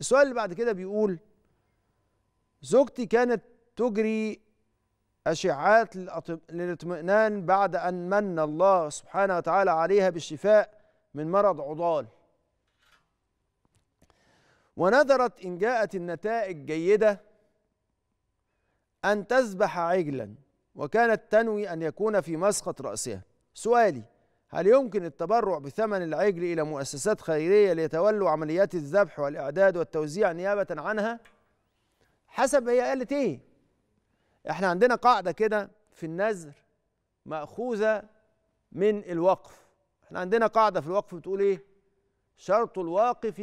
السؤال اللي بعد كده بيقول زوجتي كانت تجري أشعات للاطمئنان بعد أن من الله سبحانه وتعالى عليها بالشفاء من مرض عضال ونذرت إن جاءت النتائج جيدة أن تذبح عجلا وكانت تنوي أن يكون في مسقط رأسها سؤالي هل يمكن التبرع بثمن العجل إلى مؤسسات خيرية ليتولوا عمليات الذبح والإعداد والتوزيع نيابة عنها؟ حسب هي قالت إيه؟ إحنا عندنا قاعدة كده في النذر مأخوذة من الوقف إحنا عندنا قاعدة في الوقف بتقول إيه؟ شرط الواقف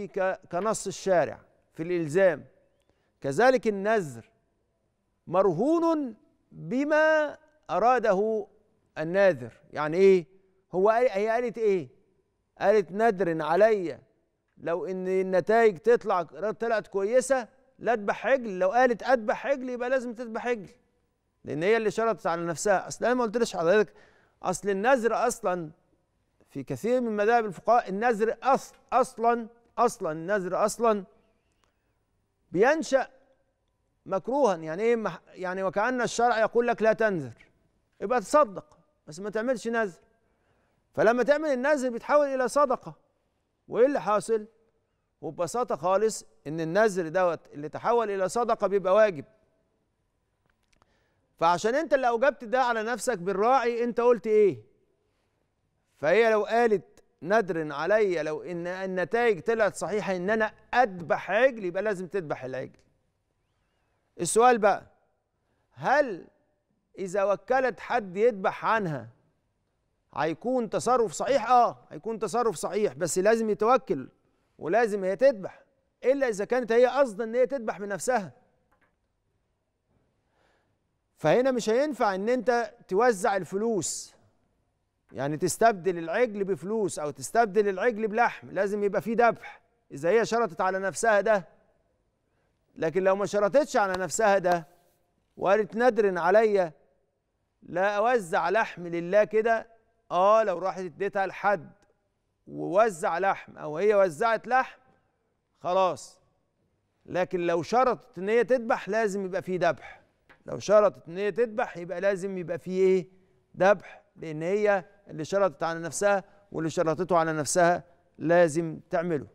كنص الشارع في الإلزام كذلك النذر مرهون بما أراده الناذر يعني إيه؟ هو هي قالت ايه قالت نادر عليا لو ان النتائج تطلع طلعت كويسه لا اذبح عجل لو قالت اذبح عجل يبقى لازم تذبح عجل لان هي اللي شرطت على نفسها اصل انا ما قلتليش حضرتك اصل النذر اصلا في كثير من مذاهب الفقهاء النذر أصل اصلا اصلا النذر اصلا بينشا مكروها يعني ايه يعني وكان الشرع يقول لك لا تنذر يبقى تصدق بس ما تعملش نذر فلما تعمل النذر بيتحول الى صدقه وايه اللي حاصل وببساطه خالص ان النذر دوت اللي تحول الى صدقه بيبقى واجب فعشان انت اللي اوجبت ده على نفسك بالراعي انت قلت ايه فهي لو قالت ندر عليا لو ان النتائج طلعت صحيحه ان انا اذبح عجل يبقى لازم تذبح العجل السؤال بقى هل اذا وكلت حد يذبح عنها هيكون تصرف صحيح اه هيكون تصرف صحيح بس لازم يتوكل ولازم هي تذبح الا اذا كانت هي قصدا ان هي تذبح من نفسها فهنا مش هينفع ان انت توزع الفلوس يعني تستبدل العجل بفلوس او تستبدل العجل بلحم لازم يبقى فيه ذبح اذا هي شرطت على نفسها ده لكن لو ما شرطتش على نفسها ده وقالت ندر عليا لا اوزع لحم لله كده اه لو راحت اديتها لحد ووزع لحم او هي وزعت لحم خلاص لكن لو شرطت ان هي تذبح لازم يبقى فيه ذبح لو شرطت ان هي تذبح يبقى لازم يبقى فيه ايه ذبح لان هي اللي شرطت على نفسها واللي شرطته على نفسها لازم تعمله